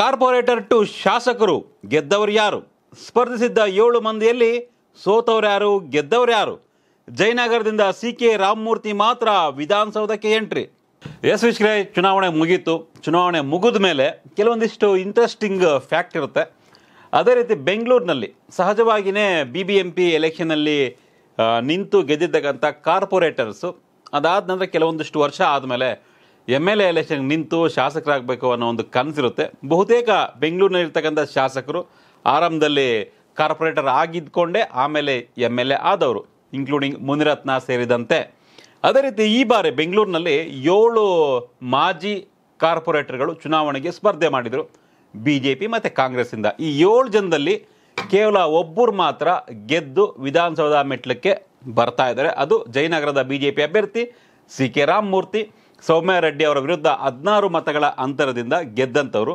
corporate to ಶಾಸಕರು ಗೆದ್ದವರು ಯಾರು ಸ್ಪರ್ಧಿಸಿದ್ದ ಏಳು ಮಂದಿಯಲ್ಲಿ ಸೋತವ್ರು ಯಾರು ಗೆದ್ದವರು ಯಾರು ಜಯನಗರದಿಂದ ಸಿ ಕೆ ರಾಮಮೂರ್ತಿ ಮಾತ್ರ ವಿಧಾನಸೌಧಕ್ಕೆ ಎಂಟ್ರಿ ಎಸ್ ಚುನಾವಣೆ ಮುಗೀತು ಚುನಾವಣೆ ಮುಗಿದ ಮೇಲೆ ಕೆಲವೊಂದಿಷ್ಟು ಇಂಟ್ರೆಸ್ಟಿಂಗ್ ಫ್ಯಾಕ್ಟ್ ಇರುತ್ತೆ ಅದೇ ರೀತಿ ಬೆಂಗಳೂರಿನಲ್ಲಿ ಸಹಜವಾಗಿಯೇ ಬಿ ಬಿ ಎಂ ಪಿ ಎಲೆಕ್ಷನಲ್ಲಿ ನಿಂತು ಗೆದ್ದಿದ್ದಕ್ಕಂಥ ಕಾರ್ಪೊರೇಟರ್ಸು ಅದಾದ ನಂತರ ಕೆಲವೊಂದಿಷ್ಟು ವರ್ಷ ಆದಮೇಲೆ ಎಮ್ ಎಲ್ ಎ ಎಲೆಕ್ಷನ್ ನಿಂತು ಶಾಸಕರಾಗಬೇಕು ಅನ್ನೋ ಒಂದು ಕನಸಿರುತ್ತೆ ಬಹುತೇಕ ಬೆಂಗಳೂರಿನಲ್ಲಿರ್ತಕ್ಕಂಥ ಶಾಸಕರು ಆರಂಭದಲ್ಲಿ ಕಾರ್ಪೊರೇಟರ್ ಆಗಿದ್ದುಕೊಂಡೇ ಆಮೇಲೆ ಎಮ್ ಎಲ್ ಎ ಆದವರು ಇನ್ಕ್ಲೂಡಿಂಗ್ ಮುನಿರತ್ನ ಸೇರಿದಂತೆ ಅದೇ ರೀತಿ ಈ ಬಾರಿ ಬೆಂಗಳೂರಿನಲ್ಲಿ ಏಳು ಮಾಜಿ ಕಾರ್ಪೊರೇಟರ್ಗಳು ಚುನಾವಣೆಗೆ ಸ್ಪರ್ಧೆ ಮಾಡಿದರು ಬಿ ಜೆ ಪಿ ಮತ್ತು ಕಾಂಗ್ರೆಸ್ಸಿಂದ ಈ ಏಳು ಜನದಲ್ಲಿ ಕೇವಲ ಒಬ್ಬರು ಮಾತ್ರ ಗೆದ್ದು ವಿಧಾನಸೌಧ ಮೆಟ್ಲಕ್ಕೆ ಬರ್ತಾ ಇದ್ದಾರೆ ಅದು ಜಯನಗರದ ಬಿ ಜೆ ಪಿ ಅಭ್ಯರ್ಥಿ ಸಿ ಕೆ ರಾಮಮೂರ್ತಿ ಸೌಮ್ಯ ರೆಡ್ಡಿ ಅವರ ವಿರುದ್ಧ ಹದಿನಾರು ಮತಗಳ ಅಂತರದಿಂದ ಗೆದ್ದಂಥವರು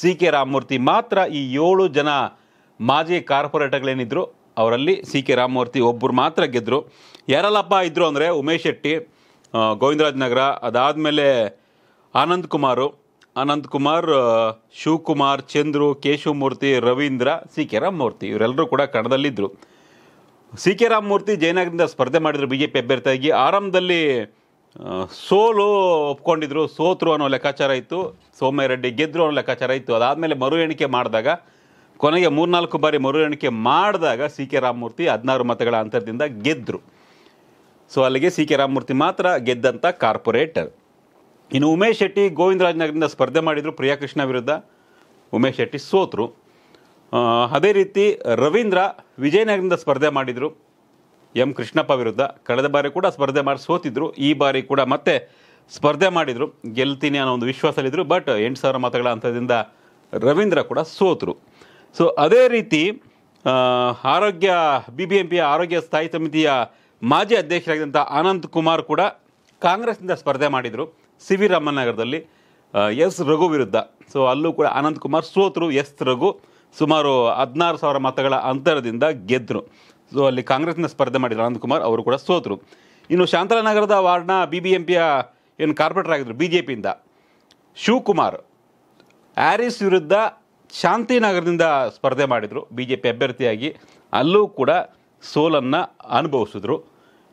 ಸಿ ಕೆ ರಾಮಮೂರ್ತಿ ಮಾತ್ರ ಈ ಏಳು ಜನ ಮಾಜಿ ಕಾರ್ಪೊರೇಟರ್ಗಳೇನಿದ್ರು ಅವರಲ್ಲಿ ಸಿ ಕೆ ರಾಮಮೂರ್ತಿ ಒಬ್ಬರು ಮಾತ್ರ ಗೆದ್ದರು ಯಾರಲ್ಲಪ್ಪ ಇದ್ದರು ಅಂದರೆ ಉಮೇಶ್ ಶೆಟ್ಟಿ ಗೋವಿಂದರಾಜನಗರ ನಗರ ಅದಾದಮೇಲೆ ಆನಂದ್ ಕುಮಾರು ಆನಂದ್ ಕುಮಾರ್ ಶಿವಕುಮಾರ್ ಚಂದ್ರು ಕೇಶವಮೂರ್ತಿ ರವೀಂದ್ರ ಸಿ ಕೆ ರಾಮಮೂರ್ತಿ ಇವರೆಲ್ಲರೂ ಕೂಡ ಕಣದಲ್ಲಿದ್ದರು ಸಿ ಕೆ ರಾಮಮೂರ್ತಿ ಜಯನಗರದಿಂದ ಸ್ಪರ್ಧೆ ಮಾಡಿದರು ಬಿ ಜೆ ಪಿ ಅಭ್ಯರ್ಥಿಯಾಗಿ ಆರಂಭದಲ್ಲಿ ಸೋಲು ಒಪ್ಕೊಂಡಿದ್ರು ಸೋತರು ಅನ್ನೋ ಲೆಕ್ಕಾಚಾರ ಇತ್ತು ರೆಡ್ಡಿ ಗೆದ್ದರು ಅನ್ನೋ ಲೆಕ್ಕಾಚಾರ ಇತ್ತು ಅದಾದಮೇಲೆ ಮರು ಎಣಿಕೆ ಮಾಡಿದಾಗ ಕೊನೆಗೆ ಮೂರ್ನಾಲ್ಕು ಬಾರಿ ಮರು ಎಣಿಕೆ ಮಾಡಿದಾಗ ಸಿ ಕೆ ರಾಮಮೂರ್ತಿ ಹದಿನಾರು ಮತಗಳ ಅಂತರದಿಂದ ಗೆದ್ದರು ಸೊ ಅಲ್ಲಿಗೆ ಸಿ ಕೆ ರಾಮಮೂರ್ತಿ ಮಾತ್ರ ಗೆದ್ದಂಥ ಕಾರ್ಪೊರೇಟರ್ ಇನ್ನು ಉಮೇಶ್ ಶೆಟ್ಟಿ ಗೋವಿಂದರಾಜನಗರದಿಂದ ಸ್ಪರ್ಧೆ ಮಾಡಿದರು ಪ್ರಿಯಾಕೃಷ್ಣ ವಿರುದ್ಧ ಉಮೇಶ್ ಶೆಟ್ಟಿ ಸೋತರು ಅದೇ ರೀತಿ ರವೀಂದ್ರ ವಿಜಯನಗರದಿಂದ ಸ್ಪರ್ಧೆ ಮಾಡಿದರು ಎಂ ಕೃಷ್ಣಪ್ಪ ವಿರುದ್ಧ ಕಳೆದ ಬಾರಿ ಕೂಡ ಸ್ಪರ್ಧೆ ಮಾಡಿ ಸೋತಿದ್ರು ಈ ಬಾರಿ ಕೂಡ ಮತ್ತೆ ಸ್ಪರ್ಧೆ ಮಾಡಿದರು ಗೆಲ್ತೀನಿ ಅನ್ನೋ ಒಂದು ವಿಶ್ವಾಸಲ್ಲಿದ್ದರು ಬಟ್ ಎಂಟು ಸಾವಿರ ಮತಗಳ ಅಂತರದಿಂದ ರವೀಂದ್ರ ಕೂಡ ಸೋತರು ಸೊ ಅದೇ ರೀತಿ ಆರೋಗ್ಯ ಬಿ ಬಿ ಎಂ ಪಿಯ ಆರೋಗ್ಯ ಸ್ಥಾಯಿ ಸಮಿತಿಯ ಮಾಜಿ ಅಧ್ಯಕ್ಷರಾಗಿದ್ದಂಥ ಆನಂದ್ ಕುಮಾರ್ ಕೂಡ ಕಾಂಗ್ರೆಸ್ನಿಂದ ಸ್ಪರ್ಧೆ ಮಾಡಿದರು ಸಿ ವಿ ರಾಮನಗರದಲ್ಲಿ ಎಸ್ ರಘು ವಿರುದ್ಧ ಸೊ ಅಲ್ಲೂ ಕೂಡ ಅನಂತ್ ಕುಮಾರ್ ಸೋತರು ಎಸ್ ರಘು ಸುಮಾರು ಹದಿನಾರು ಸಾವಿರ ಮತಗಳ ಅಂತರದಿಂದ ಗೆದ್ದರು ಸೊ ಅಲ್ಲಿ ಕಾಂಗ್ರೆಸ್ನ ಸ್ಪರ್ಧೆ ಮಾಡಿದ್ರು ಅನಂತಕುಮಾರ್ ಅವರು ಕೂಡ ಸೋತರು ಇನ್ನು ಶಾಂತಲಾನಗರದ ವಾರ್ಡ್ನ ಬಿ ಬಿ ಎಂ ಪಿಯ ಏನು ಕಾರ್ಪೊರೇಟರ್ ಆಗಿದ್ರು ಬಿ ಜೆ ಪಿಯಿಂದ ಶಿವಕುಮಾರ್ ಹ್ಯಾರಿಸ್ ವಿರುದ್ಧ ಶಾಂತಿನಗರದಿಂದ ಸ್ಪರ್ಧೆ ಮಾಡಿದರು ಬಿ ಜೆ ಪಿ ಅಭ್ಯರ್ಥಿಯಾಗಿ ಅಲ್ಲೂ ಕೂಡ ಸೋಲನ್ನು ಅನುಭವಿಸಿದ್ರು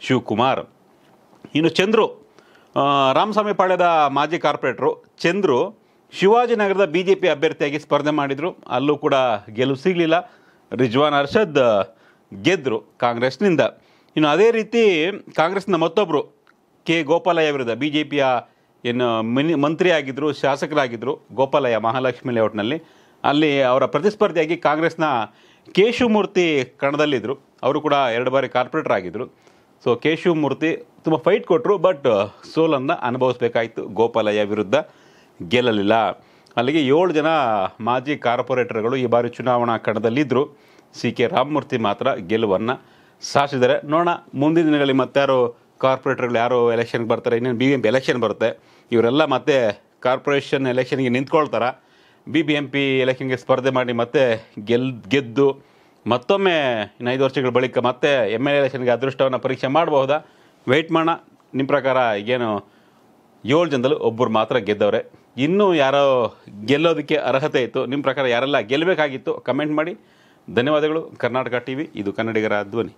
ಶಿವಕುಮಾರ್ ಇನ್ನು ಚಂದ್ರು ರಾಮಸ್ವಾಮಿ ಪಾಳ್ಯದ ಮಾಜಿ ಕಾರ್ಪೊರೇಟರು ಚಂದ್ರು ಶಿವಾಜಿನಗರದ ಬಿ ಜೆ ಪಿ ಅಭ್ಯರ್ಥಿಯಾಗಿ ಸ್ಪರ್ಧೆ ಮಾಡಿದರು ಅಲ್ಲೂ ಕೂಡ ಗೆಲುವು ಸಿಗಲಿಲ್ಲ ರಿಜ್ವಾನ್ ಅರ್ಷದ್ ಗೆದ್ದರು ಕಾಂಗ್ರೆಸ್ನಿಂದ ಇನ್ನು ಅದೇ ರೀತಿ ಕಾಂಗ್ರೆಸ್ನ ಮತ್ತೊಬ್ಬರು ಕೆ ಗೋಪಾಲಯ್ಯ ವಿರುದ್ಧ ಬಿ ಜೆ ಪಿಯ ಏನು ಮಿನಿ ಆಗಿದ್ದರು ಶಾಸಕರಾಗಿದ್ದರು ಗೋಪಾಲಯ್ಯ ಮಹಾಲಕ್ಷ್ಮಿ ಲೇಔಟ್ನಲ್ಲಿ ಅಲ್ಲಿ ಅವರ ಪ್ರತಿಸ್ಪರ್ಧಿಯಾಗಿ ಕಾಂಗ್ರೆಸ್ನ ಕೇಶವಮೂರ್ತಿ ಕಣದಲ್ಲಿದ್ದರು ಅವರು ಕೂಡ ಎರಡು ಬಾರಿ ಕಾರ್ಪೊರೇಟರ್ ಆಗಿದ್ದರು ಸೊ ಕೇಶವಮೂರ್ತಿ ತುಂಬ ಫೈಟ್ ಕೊಟ್ಟರು ಬಟ್ ಸೋಲನ್ನು ಅನುಭವಿಸಬೇಕಾಯಿತು ಗೋಪಾಲಯ್ಯ ವಿರುದ್ಧ ಗೆಲ್ಲಲಿಲ್ಲ ಅಲ್ಲಿಗೆ ಏಳು ಜನ ಮಾಜಿ ಕಾರ್ಪೊರೇಟರ್ಗಳು ಈ ಬಾರಿ ಚುನಾವಣಾ ಕಣದಲ್ಲಿದ್ದರು ಸಿ ಕೆ ರಾಮಮೂರ್ತಿ ಮಾತ್ರ ಗೆಲುವನ್ನು ಸಾಧಿಸಿದ್ದಾರೆ ನೋಡೋಣ ಮುಂದಿನ ದಿನಗಳಲ್ಲಿ ಮತ್ತಾರು ಕಾರ್ಪೊರೇಟರ್ಗಳು ಯಾರು ಎಲೆಕ್ಷನ್ಗೆ ಬರ್ತಾರೆ ಇನ್ನೇನು ಬಿ ಎಂ ಪಿ ಎಲೆಕ್ಷನ್ ಬರುತ್ತೆ ಇವರೆಲ್ಲ ಮತ್ತೆ ಕಾರ್ಪೊರೇಷನ್ ಎಲೆಕ್ಷನ್ಗೆ ನಿಂತ್ಕೊಳ್ತಾರ ಬಿ ಬಿ ಎಂ ಪಿ ಎಲೆಕ್ಷನ್ಗೆ ಸ್ಪರ್ಧೆ ಮಾಡಿ ಮತ್ತೆ ಗೆಲ್ ಗೆದ್ದು ಮತ್ತೊಮ್ಮೆ ಇನ್ನು ಐದು ವರ್ಷಗಳ ಬಳಿಕ ಮತ್ತೆ ಎಮ್ ಎಲ್ ಎ ಎಲೆಕ್ಷನ್ಗೆ ಅದೃಷ್ಟವನ್ನು ಪರೀಕ್ಷೆ ಮಾಡಬಹುದಾ ವೆಯ್ಟ್ ಮಾಡೋಣ ನಿಮ್ಮ ಪ್ರಕಾರ ಏನು ಏಳು ಜನದಲ್ಲಿ ಒಬ್ಬರು ಮಾತ್ರ ಗೆದ್ದವ್ರೆ ಇನ್ನೂ ಯಾರೋ ಗೆಲ್ಲೋದಕ್ಕೆ ಅರ್ಹತೆ ಇತ್ತು ನಿಮ್ಮ ಪ್ರಕಾರ ಯಾರೆಲ್ಲ ಗೆಲ್ಲಬೇಕಾಗಿತ್ತು ಕಮೆಂಟ್ ಮಾಡಿ ಧನ್ಯವಾದಗಳು ಕರ್ನಾಟಕ ಟಿವಿ ಇದು ಕನ್ನಡಿಗರ ಧ್ವನಿ